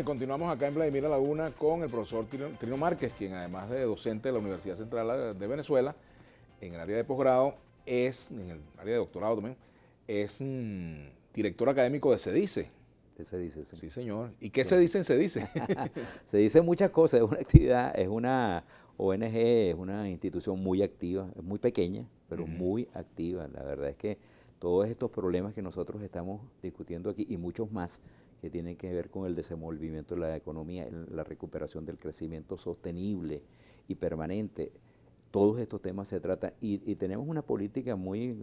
y continuamos acá en Vladimir Laguna con el profesor Trino Márquez, quien además de docente de la Universidad Central de Venezuela, en el área de posgrado, es, en el área de doctorado también, es mm, director académico de CEDICE. De CEDICE, sí. señor. ¿Y qué se dice en CEDICE? se dice muchas cosas, es una actividad, es una ONG, es una institución muy activa, es muy pequeña, pero muy activa. La verdad es que todos estos problemas que nosotros estamos discutiendo aquí y muchos más que tienen que ver con el desenvolvimiento de la economía, la recuperación del crecimiento sostenible y permanente. Todos estos temas se tratan y, tenemos una política muy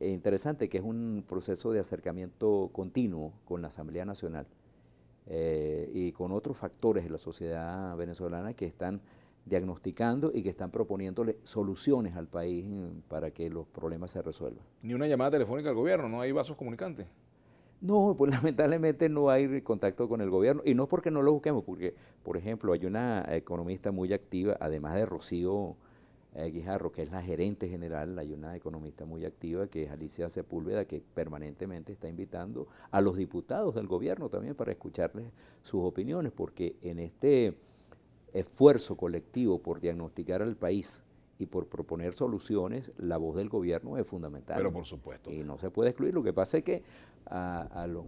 eh, interesante que es un proceso de acercamiento continuo con la Asamblea Nacional eh, y con otros factores de la sociedad venezolana que están diagnosticando y que están proponiéndole soluciones al país mm, para que los problemas se resuelvan. Ni una llamada telefónica al gobierno, no hay vasos comunicantes. No, pues lamentablemente no hay contacto con el gobierno, y no porque no lo busquemos, porque, por ejemplo, hay una economista muy activa, además de Rocío eh, Guijarro, que es la gerente general, hay una economista muy activa, que es Alicia Sepúlveda, que permanentemente está invitando a los diputados del gobierno también para escucharles sus opiniones, porque en este esfuerzo colectivo por diagnosticar al país, y por proponer soluciones, la voz del gobierno es fundamental. Pero por supuesto. Y no se puede excluir. Lo que pasa es que a, los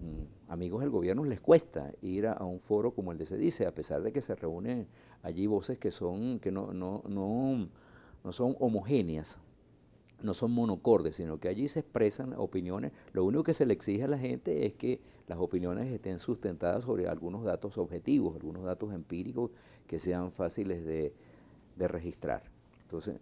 amigos del gobierno les cuesta ir a, un foro como el de se dice, a pesar de que se reúnen allí voces que son, que no, no, no, no son homogéneas, no son monocordes, sino que allí se expresan opiniones. Lo único que se le exige a la gente es que las opiniones estén sustentadas sobre algunos datos objetivos, algunos datos empíricos que sean fáciles de registrar. Entonces,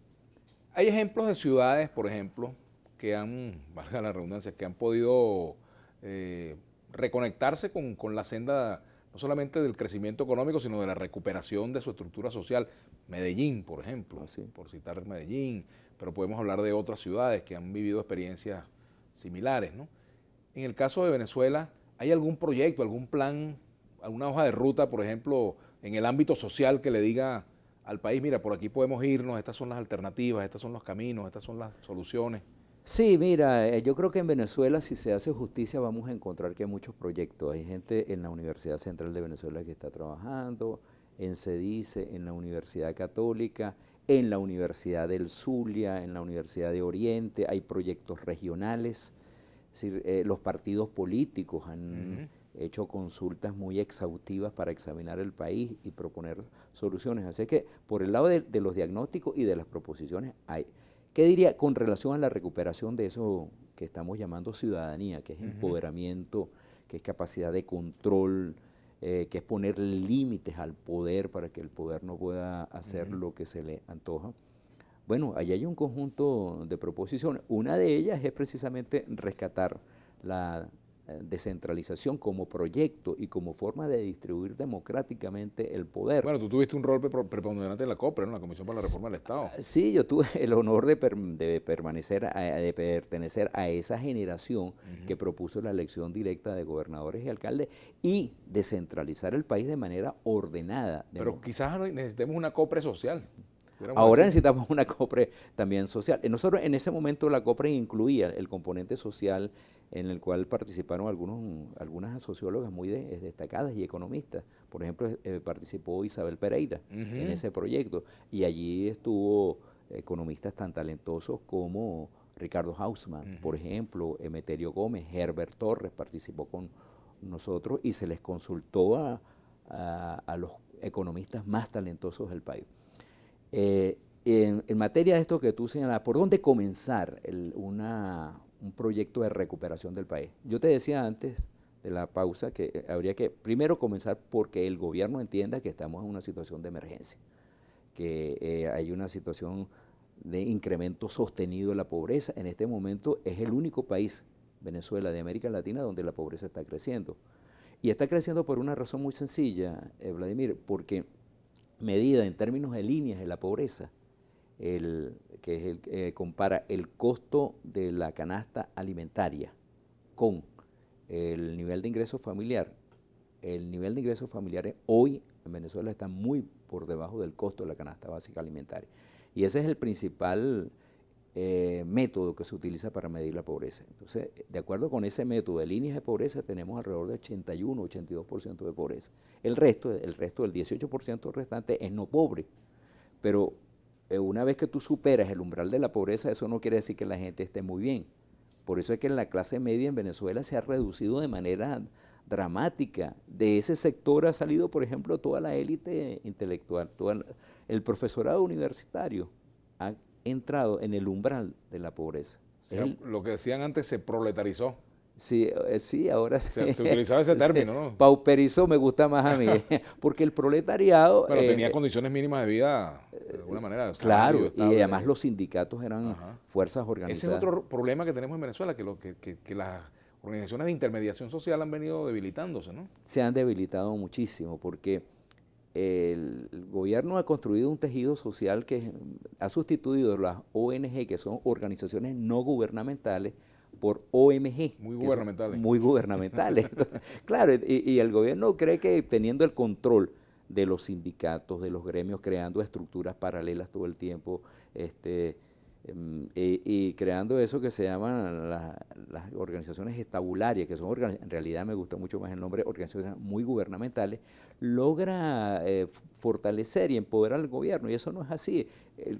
hay ejemplos de ciudades, por ejemplo, que han, valga la redundancia, que han podido eh, reconectarse con, la senda no solamente del crecimiento económico, sino de la recuperación de su estructura social. Medellín, por ejemplo, ah, por citar Medellín, pero podemos hablar de otras ciudades que han vivido experiencias similares. ¿no? En el caso de Venezuela, ¿hay algún proyecto, algún plan, alguna hoja de ruta, por ejemplo, en el ámbito social que le diga al país, mira, por aquí podemos irnos, estas son las alternativas, estos son los caminos, estas son las soluciones? Sí, mira, eh, yo creo que en Venezuela si se hace justicia vamos a encontrar que hay muchos proyectos. Hay gente en la Universidad Central de Venezuela que está trabajando, en CEDICE, en la Universidad Católica, en la Universidad del Zulia, en la Universidad de Oriente, hay proyectos regionales. Es eh, los partidos políticos han... He hecho consultas muy exhaustivas para examinar el país y proponer soluciones. Así que por el lado de, los diagnósticos y de las proposiciones hay. ¿Qué diría con relación a la recuperación de eso que estamos llamando ciudadanía, que es empoderamiento, que es capacidad de control, eh, que es poner límites al poder para que el poder no pueda hacer lo que se le antoja? Bueno, ahí hay un conjunto de proposiciones. Una de ellas es precisamente rescatar la eh, descentralización como proyecto y como forma de distribuir democráticamente el poder. Bueno, tú tuviste un rol preponderante en la COPRE, en la Comisión para la Reforma del Estado. Ah, sí, yo tuve el honor de, permanecer de pertenecer a esa generación que propuso la elección directa de gobernadores y alcaldes y descentralizar el país de manera ordenada. Pero quizás necesitemos una COPRE social. Ahora necesitamos una COPRE también social. Eh, nosotros en ese momento la COPRE incluía el componente social en el cual participaron algunos, algunas sociólogas muy destacadas y economistas. Por ejemplo, eh, participó Isabel Pereira en ese proyecto y allí estuvo economistas tan talentosos como Ricardo Hausman, por ejemplo, Emeterio Gómez, Herbert Torres participó con nosotros y se les consultó a los economistas más talentosos del país. Eh, en, materia de esto que tú señalas, ¿por dónde comenzar un proyecto de recuperación del país? Yo te decía antes de la pausa que eh, habría que primero comenzar porque el gobierno entienda que estamos en una situación de emergencia, que eh, hay una situación de incremento sostenido de la pobreza. En este momento es el único país, Venezuela, de América Latina, donde la pobreza está creciendo. Y está creciendo por una razón muy sencilla, Vladimir, porque medida en términos de líneas de la pobreza, el, que es el, eh, compara el costo de la canasta alimentaria con el nivel de ingreso familiar. El nivel de ingresos familiares hoy en Venezuela está muy por debajo del costo de la canasta básica alimentaria. Y ese es el principal eh, método que se utiliza para medir la pobreza. Entonces, de acuerdo con ese método de líneas de pobreza, tenemos alrededor de 81, 82% de pobreza. El resto, el resto del 18% restante es no pobre, pero eh, una vez que tú superas el umbral de la pobreza, eso no quiere decir que la gente esté muy bien. Por eso es que en la clase media en Venezuela se ha reducido de manera dramática. De ese sector ha salido, por ejemplo, toda la élite intelectual, todo el profesorado universitario ha entrado en el umbral de la pobreza. lo que decían antes se proletarizó. Sí, eh, sí, ahora se, se utilizaba ese término, ¿no? Pauperizó me gusta más a mí, porque el proletariado... Pero eh, tenía eh, condiciones mínimas de vida, de alguna manera. claro, y además los sindicatos eran fuerzas organizadas. Ese es otro problema que tenemos en Venezuela, que, que las organizaciones de intermediación social han venido debilitándose, ¿no? Se han debilitado muchísimo, porque el, gobierno ha construido un tejido social que ha sustituido las ONG, que son organizaciones no gubernamentales, por OMG. Muy gubernamentales. Muy gubernamentales. claro, y, y, el gobierno cree que teniendo el control de los sindicatos, de los gremios, creando estructuras paralelas todo el tiempo, este, Em, y, creando eso que se llaman las, organizaciones estabularias, que son en realidad me gusta mucho más el nombre, organizaciones muy gubernamentales, logra eh, fortalecer y empoderar al gobierno. Y eso no es así.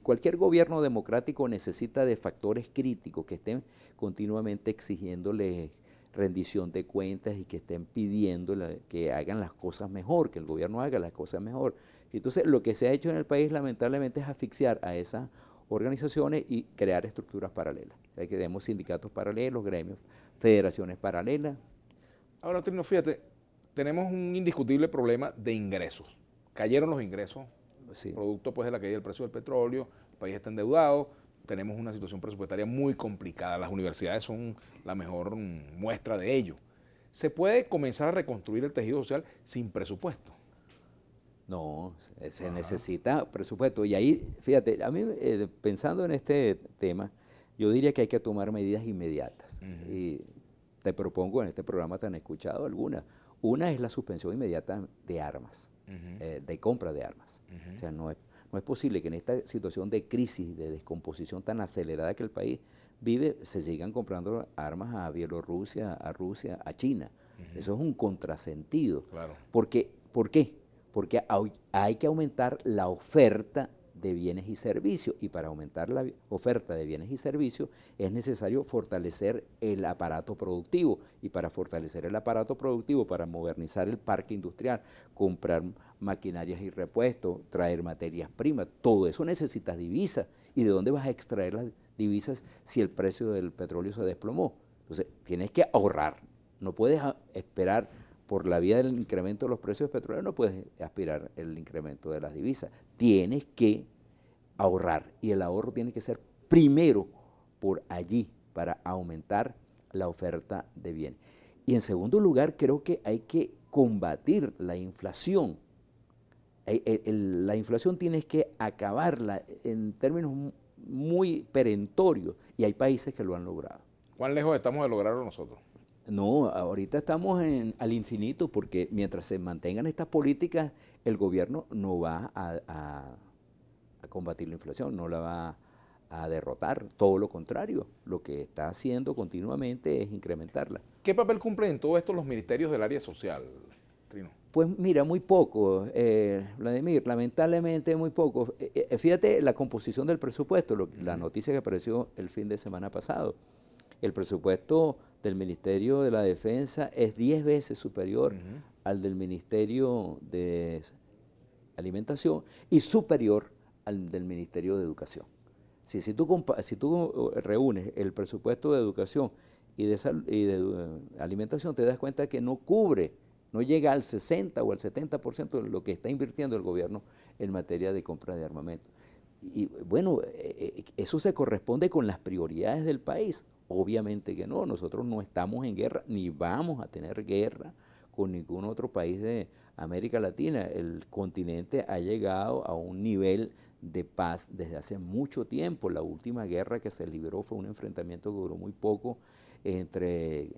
cualquier gobierno democrático necesita de factores críticos que estén continuamente exigiéndole rendición de cuentas y que estén pidiendo que hagan las cosas mejor, que el gobierno haga las cosas mejor. Entonces, lo que se ha hecho en el país lamentablemente es asfixiar a esa organizaciones y crear estructuras paralelas. Hay que demos sindicatos paralelos, gremios, federaciones paralelas. Ahora, Trino, fíjate, tenemos un indiscutible problema de ingresos. Cayeron los ingresos, producto pues, de la caída del precio del petróleo, el país está endeudado, tenemos una situación presupuestaria muy complicada. Las universidades son la mejor muestra de ello. ¿Se puede comenzar a reconstruir el tejido social sin presupuesto? No, se necesita presupuesto. Y ahí, fíjate, a mí eh, pensando en este tema, yo diría que hay que tomar medidas inmediatas. Y te propongo en este programa tan escuchado algunas. Una es la suspensión inmediata de armas, eh, de compra de armas. O sea, no es, posible que en esta situación de crisis, de descomposición tan acelerada que el país vive, se sigan comprando armas a Bielorrusia, a Rusia, a China. Eso es un contrasentido. Claro. Porque, ¿Por qué? porque hay que aumentar la oferta de bienes y servicios y para aumentar la oferta de bienes y servicios es necesario fortalecer el aparato productivo y para fortalecer el aparato productivo, para modernizar el parque industrial, comprar maquinarias y repuestos, traer materias primas, todo eso necesitas divisas y de dónde vas a extraer las divisas si el precio del petróleo se desplomó. Entonces, tienes que ahorrar, no puedes ah, esperar por la vía del incremento de los precios petroleros no puedes aspirar el incremento de las divisas. Tienes que ahorrar y el ahorro tiene que ser primero por allí para aumentar la oferta de bienes. Y en segundo lugar, creo que hay que combatir la inflación. la inflación tienes que acabarla en términos muy perentorios y hay países que lo han logrado. ¿Cuán lejos estamos de lograrlo nosotros? No, ahorita estamos al infinito porque mientras se mantengan estas políticas, el gobierno no va a, combatir la inflación, no la va a derrotar, todo lo contrario, lo que está haciendo continuamente es incrementarla. ¿Qué papel cumplen en todo esto los ministerios del área social, Rino? Pues mira, muy poco, eh, Vladimir, lamentablemente muy poco. Eh, eh, fíjate la composición del presupuesto, la noticia que apareció el fin de semana pasado. El presupuesto del Ministerio de la Defensa es 10 veces superior al del Ministerio de Alimentación y superior al del Ministerio de Educación. Si, si, tú, si tú uh, reúnes el presupuesto de educación y de, de uh, alimentación, te das cuenta que no cubre, no llega al 60 o al 70% de lo que está invirtiendo el gobierno en materia de compra de armamento. Y bueno, eh, eh, eso se corresponde con las prioridades del país. Obviamente que no, nosotros no estamos en guerra ni vamos a tener guerra con ningún otro país de América Latina. El continente ha llegado a un nivel de paz desde hace mucho tiempo. La última guerra que se libró fue un enfrentamiento que duró muy poco entre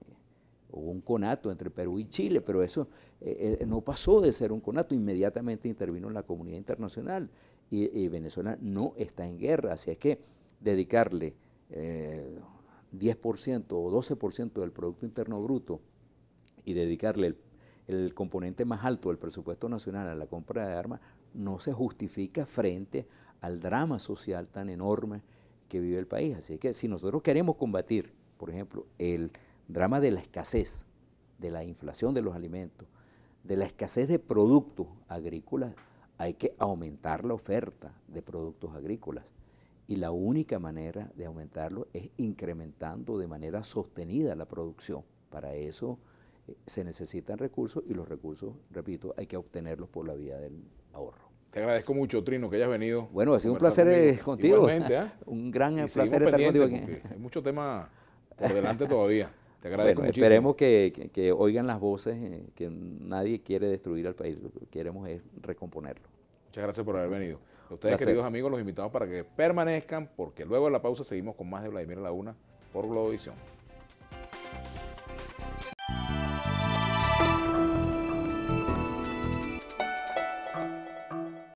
un conato entre Perú y Chile, pero eso eh, eh, no pasó de ser un conato, inmediatamente intervino la comunidad internacional y, Venezuela no está en guerra, así es que dedicarle eh, 10% o 12% del Producto Interno Bruto y dedicarle el, el, componente más alto del presupuesto nacional a la compra de armas, no se justifica frente al drama social tan enorme que vive el país. Así que si nosotros queremos combatir, por ejemplo, el drama de la escasez, de la inflación de los alimentos, de la escasez de productos agrícolas, hay que aumentar la oferta de productos agrícolas y la única manera de aumentarlo es incrementando de manera sostenida la producción. Para eso eh, se necesitan recursos y los recursos, repito, hay que obtenerlos por la vía del ahorro. Te agradezco mucho, Trino, que hayas venido. Bueno, ha sido un placer eh, contigo. ¿ah? un gran placer estar contigo aquí. Hay mucho tema por delante todavía. Te agradezco Esperemos que, oigan las voces, eh, que nadie quiere destruir al país, lo que queremos es recomponerlo. Muchas gracias por haber venido ustedes, queridos amigos, los invitamos para que permanezcan, porque luego de la pausa seguimos con más de Vladimir Laguna por Globovisión.